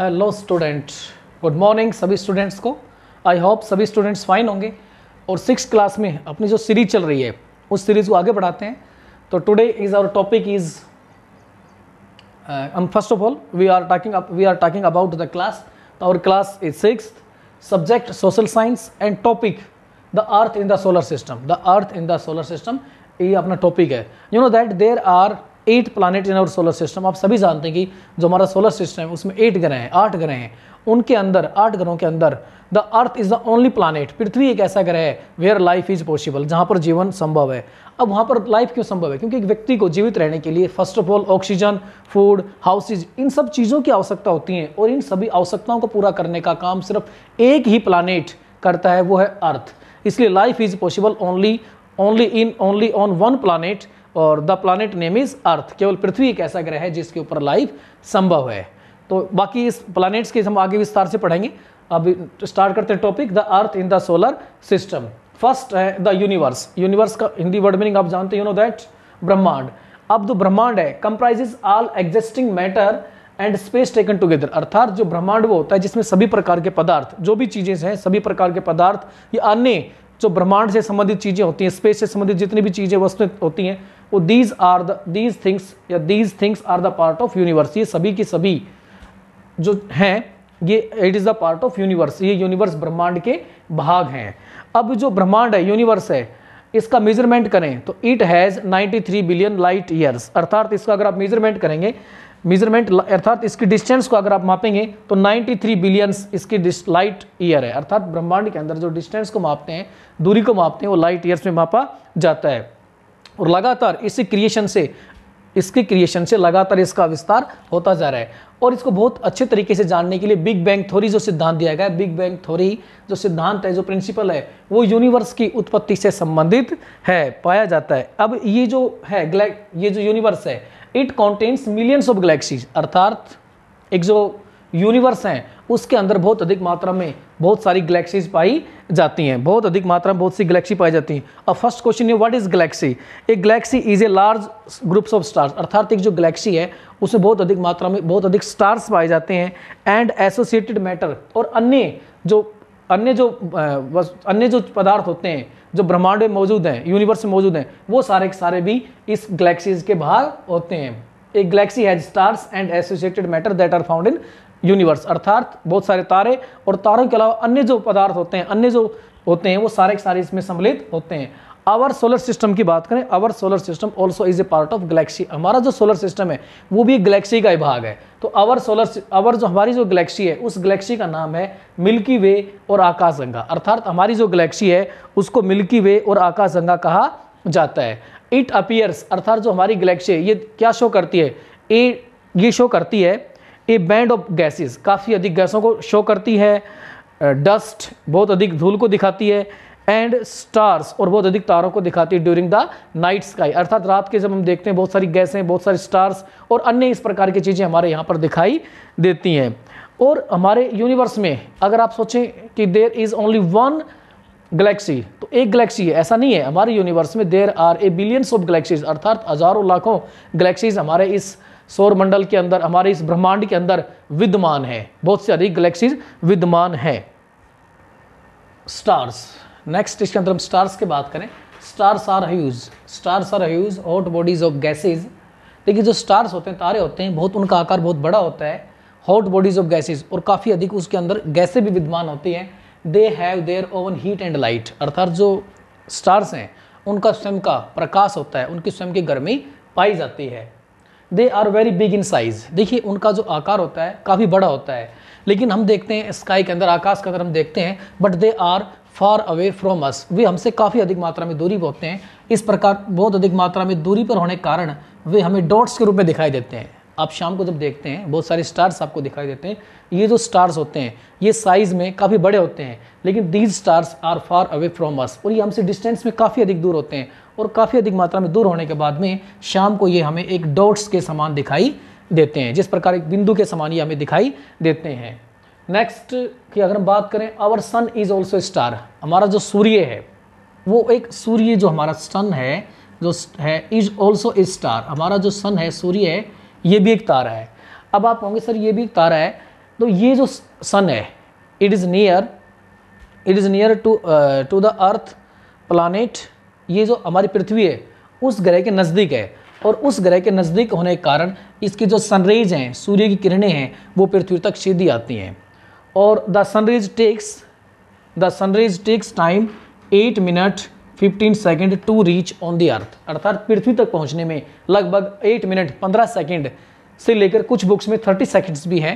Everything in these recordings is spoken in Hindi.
हेलो स्टूडेंट गुड मॉर्निंग सभी स्टूडेंट्स को आई होप सभी स्टूडेंट्स फाइन होंगे और सिक्स क्लास में अपनी जो सीरीज चल रही है उस सीरीज़ को आगे बढ़ाते हैं तो today is our topic is first of all we are talking we are talking about the class our class is six subject social science and topic the earth in the solar system the earth in the solar system ये अपना टॉपिक है you know that there are eight planet in और सोलर सिस्टम आप सभी जानते हैं कि जो हमारा सोलर सिस्टम है उसमें एट ग्रह हैं आठ ग्रह हैं उनके अंदर आठ ग्रहों के अंदर the earth is the only planet पृथ्वी एक ऐसा ग्रह है वेयर लाइफ इज पॉसिबल जहाँ पर जीवन संभव है अब वहाँ पर लाइफ क्यों संभव है क्योंकि एक व्यक्ति को जीवित रहने के लिए first of all oxygen food houses इन सब चीज़ों की आवश्यकता होती है और इन सभी आवश्यकताओं को पूरा करने का काम सिर्फ एक ही प्लानट करता है वो है अर्थ इसलिए life is possible only only in only on one planet और the planet name is earth केवल पृथ्वी एक ऐसा ग्रह है जिसके ऊपर लाइफ संभव है तो बाकी इस प्लानट्स के हम आगे विस्तार से पढ़ेंगे अब स्टार्ट करते हैं topic the earth in the solar system first है द यूनिवर्स यूनिवर्स का हिंदी वर्ड मीनिंग आप जानते यू नो दैट ब्रह्मांड अब जो ब्रह्मांड है comprises all existing matter and space taken together अर्थात जो ब्रह्मांड वो होता है जिसमें सभी प्रकार के पदार्थ जो भी चीज़ें हैं सभी प्रकार के पदार्थ या अन्य जो ब्रह्मांड से संबंधित चीज़ें होती हैं स्पेस से संबंधित जितनी भी चीज़ें वस्तुएं होती हैं वो these are the these things या these things are the part of universe ये सभी की सभी जो हैं ये it is the part of universe ये यूनिवर्स ब्रह्मांड के भाग हैं अब जो ब्रह्मांड है यूनिवर्स है इसका मेजरमेंट करें तो it has 93 billion light years अर्थात इसका अगर आप मेजरमेंट करेंगे मेजरमेंट अर्थात इसकी डिस्टेंस को अगर आप मापेंगे तो 93 बिलियन इसकी लाइट ईयर है अर्थात ब्रह्मांड के अंदर जो डिस्टेंस को मापते हैं दूरी को मापते हैं वो लाइट ईयर्स में मापा जाता है और लगातार इसी क्रिएशन से इसके क्रिएशन से लगातार इसका विस्तार होता जा रहा है और इसको बहुत अच्छे तरीके से जानने के लिए बिग बैंग थोरी जो सिद्धांत दिया गया है बिग बैंग थोरी जो सिद्धांत है जो प्रिंसिपल है वो यूनिवर्स की उत्पत्ति से संबंधित है पाया जाता है अब ये जो है ये जो यूनिवर्स है it contains millions of galaxies अर्थात एक जो यूनिवर्स हैं उसके अंदर बहुत अधिक मात्रा में बहुत सारी गैलेक्सीज पाई जाती हैं बहुत अधिक मात्रा में बहुत सी गैलेक्सी पाई जाती हैं अब फर्स्ट क्वेश्चन है व्हाट इज़ गैलेक्सी एक galaxy is a large groups of stars अर्थात एक जो गैलेक्सी है उसमें बहुत अधिक मात्रा में बहुत अधिक स्टार्स पाए जाते हैं एंड एसोसिएटेड मैटर और अन्य जो अन्य जो अन्य जो पदार्थ होते हैं जो ब्रह्मांड में मौजूद हैं यूनिवर्स में मौजूद हैं वो सारे के सारे भी इस गैलेक्सीज के बाहर होते हैं एक galaxy has stars and associated matter that are found in universe अर्थात बहुत सारे तारे और तारों के अलावा अन्य जो पदार्थ होते हैं अन्य जो होते हैं वो सारे के सारे इसमें सम्मिलित होते हैं आवर सोलर सिस्टम की बात करें our solar system also is a part of galaxy हमारा जो सोलर सिस्टम है वो भी गलेक्सी का ही भाग है तो आवर सोलर आवर जो हमारी जो गलेक्सी है उस गलेक्सी का नाम है मिल्की वे और आकाशगंगा अर्थात हमारी जो गलेक्सी है उसको मिल्की वे और आकाशगंगा कहा जाता है इट अपियर्स अर्थात जो हमारी गलेक्सी है ये क्या शो करती है ए ये शो करती है ए बैंड ऑफ गैसेस काफ़ी अधिक गैसों को शो करती है डस्ट बहुत अधिक धूल को दिखाती है एंड स्टार्स और बहुत अधिक तारों को दिखाती है ड्यूरिंग द नाइट स्काई अर्थात रात के जब हम देखते हैं बहुत सारी गैसें बहुत सारे स्टार्स और अन्य इस प्रकार की चीज़ें हमारे यहाँ पर दिखाई देती हैं और हमारे यूनिवर्स में अगर आप सोचें कि there is only one galaxy तो एक गैलेक्सी है ऐसा नहीं है हमारे यूनिवर्स में there are a billions of galaxies अर्थात हजारों लाखों गैलेक्सीज हमारे इस सौर मंडल के अंदर हमारे इस ब्रह्मांड के अंदर विद्यमान है बहुत से अधिक गैलेक्सीज विद्यमान है स्टार्स नेक्स्ट इसके अंदर हम स्टार्स की बात करें stars are huge stars are huge hot bodies of gases देखिए जो स्टार्स होते हैं तारे होते हैं बहुत उनका आकार बहुत बड़ा होता है हॉट बॉडीज ऑफ गैसेज और काफ़ी अधिक उसके अंदर गैसें भी विद्यमान होती हैं they have their own heat and light अर्थात जो स्टार्स हैं उनका स्वयं का प्रकाश होता है उनकी स्वयं की गर्मी पाई जाती है they are very big in size देखिए उनका जो आकार होता है काफ़ी बड़ा होता है लेकिन हम देखते हैं स्काई के अंदर आकाश के अंदर हम देखते हैं but they are far away from us वे हमसे काफ़ी अधिक मात्रा में दूरी पर होते हैं इस प्रकार बहुत अधिक मात्रा में दूरी पर होने के कारण वे हमें डॉट्स के रूप में दिखाई देते हैं आप शाम को जब देखते हैं बहुत सारे स्टार्स आपको दिखाई देते हैं ये जो स्टार्स होते हैं ये साइज़ में काफ़ी बड़े होते हैं लेकिन these stars are far away from us और ये हमसे डिस्टेंस में काफ़ी अधिक दूर होते हैं और काफ़ी अधिक मात्रा में दूर होने के बाद में शाम को ये हमें एक डॉट्स के समान दिखाई देते हैं जिस प्रकार एक बिंदु के समान ये हमें दिखाई देते हैं नेक्स्ट की अगर हम बात करें our sun is also star हमारा जो सूर्य है वो एक सूर्य जो हमारा सन है जो है इज ऑल्सो ए स्टार हमारा जो सन है सूर्य है ये भी एक तारा है अब आप कहोगे सर ये भी एक तारा है तो ये जो सन है it is near it is near to to the earth planet ये जो हमारी पृथ्वी है उस ग्रह के नज़दीक है और उस ग्रह के नज़दीक होने के कारण इसकी जो सनरेज हैं सूर्य की किरणें हैं वो पृथ्वी तक सीधी आती हैं और the sunrays takes the sunrays takes time eight minute fifteen second to reach on the earth अर्थात पृथ्वी तक पहुंचने में लगभग एट मिनट पंद्रह सेकेंड से लेकर कुछ बुक्स में थर्टी सेकेंड्स भी हैं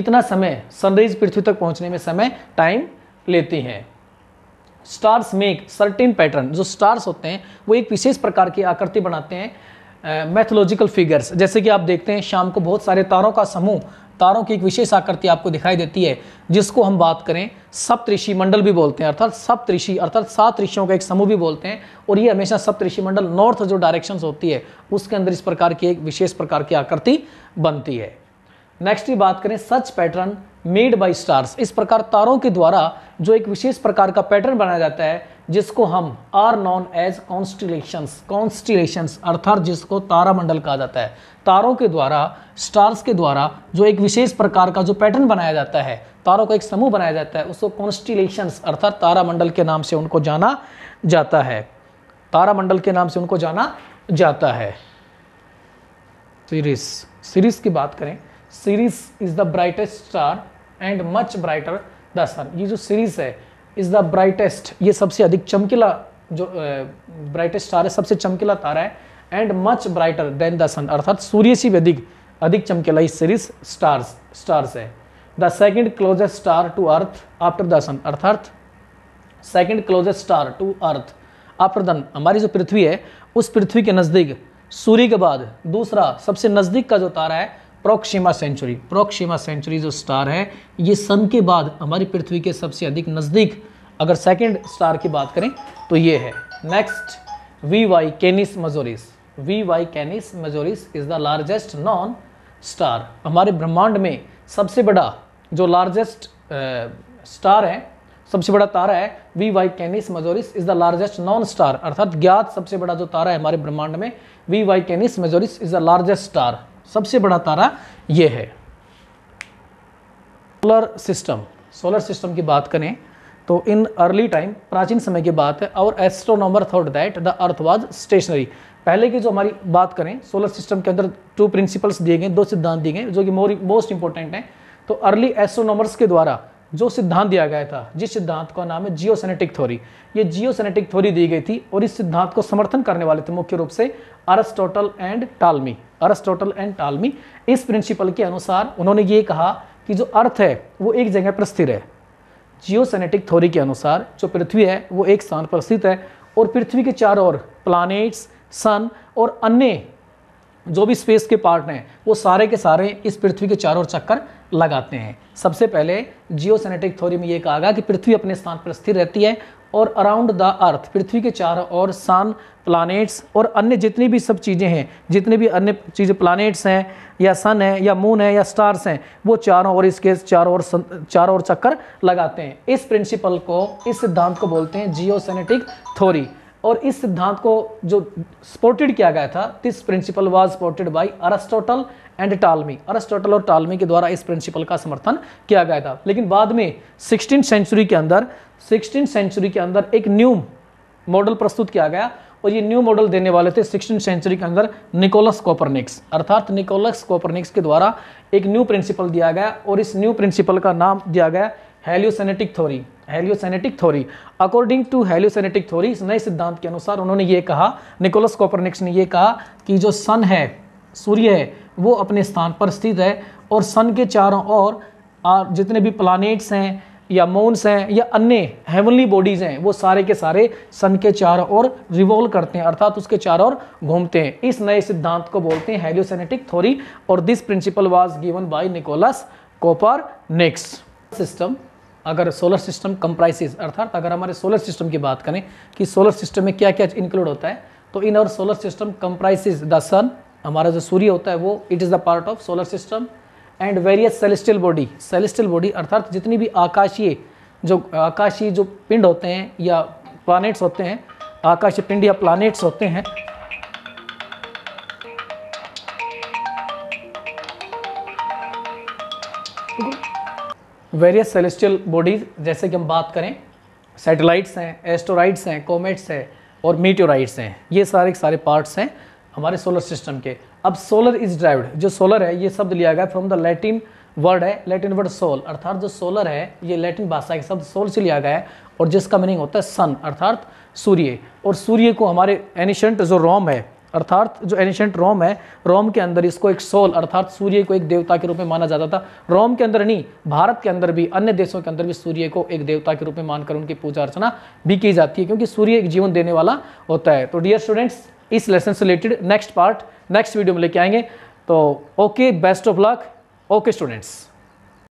इतना समय सनरेज पृथ्वी तक पहुंचने में समय टाइम लेती हैं स्टार्स मेक सर्टेन पैटर्न जो स्टार्स होते हैं वो एक विशेष प्रकार की आकृति बनाते हैं मैथोलॉजिकल फिगर्स जैसे कि आप देखते हैं शाम को बहुत सारे तारों का समूह तारों की एक विशेष आकृति आपको दिखाई देती है जिसको हम बात करें सप्तऋषि मंडल भी बोलते हैं अर्थात सप्तऋषि अर्थात सात ऋषियों का एक समूह भी बोलते हैं और ये हमेशा सप्तऋषि मंडल नॉर्थ जो डायरेक्शन होती है उसके अंदर इस प्रकार की एक विशेष प्रकार की आकृति बनती है नेक्स्ट ही बात करें such pattern made by stars इस प्रकार तारों के द्वारा जो एक विशेष प्रकार का पैटर्न बनाया जाता है जिसको हम are known as constellations constellations अर्थात जिसको तारामंडल कहा जाता है तारों के द्वारा स्टार्स के द्वारा जो एक विशेष प्रकार का जो पैटर्न बनाया जाता है तारों का एक समूह बनाया जाता है उसको कॉन्स्टिलेशंस अर्थात तारामंडल के नाम से उनको जाना जाता है तारामंडल के नाम से उनको जाना जाता है सीरीज सीरीज की बात करें Sirius is the brightest star and much brighter the sun ये जो सीरीज है इज़ द ब्राइटेस्ट ये सबसे अधिक चमकीला जो ब्राइटेस्ट स्टार है सबसे चमकीला तारा है and much brighter than the sun अर्थात सूर्य से भी अधिक अधिक चमकीला इस सीरीज स्टार्स स्टार्स है the second closest star to earth after the sun अर्थात second closest star to earth after the हमारी जो पृथ्वी है उस पृथ्वी के नज़दीक सूर्य के बाद दूसरा सबसे नज़दीक का जो तारा है प्रोक्सीमा सेंचुरी प्रोक्सीमा सेंचुरी जो स्टार है ये सन के बाद हमारी पृथ्वी के सबसे अधिक नज़दीक अगर सेकेंड स्टार की बात करें तो ये है next V Y Canis Majoris V Y Canis Majoris is the largest known star हमारे ब्रह्मांड में सबसे बड़ा जो लार्जेस्ट स्टार है सबसे बड़ा तारा है V Y Canis Majoris is the largest known star अर्थात ज्ञात सबसे बड़ा जो तारा है हमारे ब्रह्मांड में V Y Canis Majoris is the largest star सबसे बड़ा तारा यह है सोलर सिस्टम सोलर सिस्टम की बात करें तो इन अर्ली टाइम प्राचीन समय की बात है और astronomer thought that the earth was stationary पहले की जो हमारी बात करें सोलर सिस्टम के अंदर टू प्रिंसिपल्स दिए गए दो सिद्धांत दिए गए जो कि मोर मोस्ट इंपॉर्टेंट हैं तो अर्ली एस्ट्रोनॉमर्स के द्वारा जो सिद्धांत दिया गया था जिस सिद्धांत का नाम है जियोसेनेटिक थ्योरी ये जियोसेनेटिक थ्योरी दी गई थी और इस सिद्धांत को समर्थन करने वाले थे मुख्य रूप से अरस्टोटल एंड टालमी अरस्तोटल एंड टालमी इस प्रिंसिपल के अनुसार उन्होंने ये कहा कि जो अर्थ है वो एक जगह पर स्थिर है जियोसेनेटिक थ्योरी के अनुसार जो पृथ्वी है वो एक स्थान पर स्थित है और पृथ्वी के चारों ओर प्लानिट्स सन और अन्य जो भी स्पेस के पार्ट हैं वो सारे के सारे इस पृथ्वी के चारों चक्कर लगाते हैं सबसे पहले जियोसेनेटिक थ्योरी में ये कहा गया कि पृथ्वी अपने स्थान पर स्थिर रहती है और अराउंड द अर्थ पृथ्वी के चारों ओर सन प्लानट्स और अन्य जितनी भी सब चीज़ें हैं जितने भी अन्य चीज़ें प्लानट्स हैं या सन है या मून है या स्टार्स हैं वो चारों ओर इसके चारों ओर चारों ओर चक्कर लगाते हैं इस प्रिंसिपल को इस सिद्धांत को बोलते हैं जियोसेनेटिक थोरी और इस सिद्धांत को जो सपोर्टेड किया गया था this principle was supported by Aristotle and Ptolemy Aristotle और टालमी के द्वारा इस प्रिंसिपल का समर्थन किया गया था लेकिन बाद में सिक्सटीन सेंचुरी के अंदर सिक्सटीन सेंचुरी के अंदर एक न्यू मॉडल प्रस्तुत किया गया और ये न्यू मॉडल देने वाले थे सिक्सटीन सेंचुरी के अंदर निकोलस कॉपरनिक्स अर्थात निकोलस कॉपरनिक्स के द्वारा एक न्यू प्रिंसिपल दिया गया और इस न्यू प्रिंसिपल का नाम दिया गया heliocentric theory heliocentric theory according to heliocentric theory इस नए सिद्धांत के अनुसार उन्होंने ये कहा निकोलस कॉपरनिक्स ने ये कहा कि जो सन है सूर्य है वो अपने स्थान पर स्थित है और सन के चारों ओर जितने भी प्लानिट्स हैं या मोन्स हैं या अन्य हेवनली बॉडीज़ हैं वो सारे के सारे सन के चारों ओर रिवॉल्व करते हैं अर्थात उसके चारों ओर घूमते हैं इस नए सिद्धांत को बोलते हैं हेलियोसेनेटिक थ्योरी और this principle was given by Nicholas Copernicus system अगर सोलर सिस्टम कंप्राइसिस अर्थात अगर हमारे सोलर सिस्टम की बात करें कि सोलर सिस्टम में क्या क्या इंक्लूड होता है तो इन और solar system comprises the sun हमारा जो सूर्य होता है वो it is the part of solar system and various celestial body celestial body अर्थात जितनी भी आकाशीय जो आकाशीय जो पिंड होते हैं या प्लानट्स होते हैं आकाशीय पिंड या प्लानट्स होते हैं वेरियस सेलेस्टियल बॉडीज जैसे कि हम बात करें सैटेलाइट्स हैं एस्टोराइड्स हैं कॉमेट्स हैं और मीटोराइट्स हैं ये सारे सारे पार्ट्स हैं हमारे सोलर सिस्टम के अब सोलर इज ड्राइव्ड जो सोलर है ये शब्द लिया गया फ्रॉम द लैटिन वर्ड है लैटिन वर्ड सोल अर्थात जो सोलर है ये लैटिन भाषा के शब्द सोल से लिया गया है और जिसका मीनिंग होता है सन अर्थात सूर्य और सूर्य को हमारे एनिशंट जो रोम है अर्थात जो एनिशेंट रोम है रोम के अंदर इसको एक सोल अर्थात सूर्य को एक देवता के रूप में माना जाता था रोम के अंदर नहीं भारत के अंदर भी अन्य देशों के अंदर भी सूर्य को एक देवता के रूप में मानकर उनकी पूजा अर्चना भी की जाती है क्योंकि सूर्य एक जीवन देने वाला होता है तो डियर स्टूडेंट्स इस लेसन से related next part next video में लेके आएंगे तो okay best of luck okay students